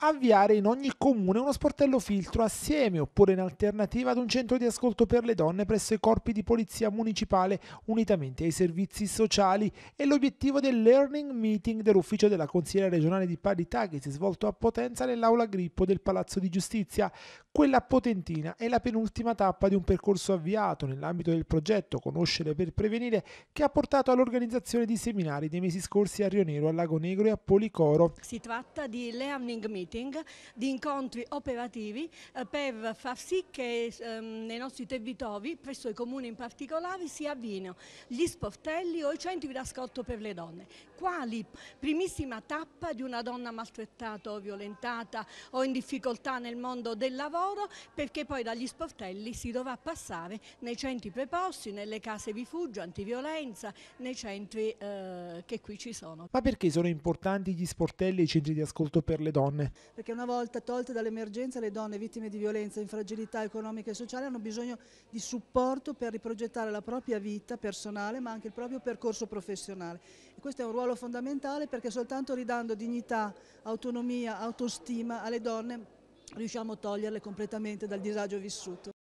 avviare in ogni comune uno sportello filtro assieme oppure in alternativa ad un centro di ascolto per le donne presso i corpi di polizia municipale unitamente ai servizi sociali e l'obiettivo del Learning Meeting dell'ufficio della consigliera regionale di parità che si è svolto a Potenza nell'aula Grippo del Palazzo di Giustizia. Quella potentina è la penultima tappa di un percorso avviato nell'ambito del progetto Conoscere per Prevenire che ha portato all'organizzazione di seminari dei mesi scorsi a Rio Nero, a Lago Negro e a Policoro. Si tratta di Learning Meeting meeting, di incontri operativi eh, per far sì che ehm, nei nostri territori, presso i comuni in particolare, si avvino gli sportelli o i centri d'ascolto per le donne. Quali primissima tappa di una donna maltrattata o violentata o in difficoltà nel mondo del lavoro perché poi dagli sportelli si dovrà passare nei centri preposti, nelle case rifugio, antiviolenza, nei centri eh, che qui ci sono. Ma perché sono importanti gli sportelli e i centri di ascolto per le donne? perché una volta tolte dall'emergenza le donne vittime di violenza in fragilità economica e sociale hanno bisogno di supporto per riprogettare la propria vita personale ma anche il proprio percorso professionale. E questo è un ruolo fondamentale perché soltanto ridando dignità, autonomia, autostima alle donne riusciamo a toglierle completamente dal disagio vissuto.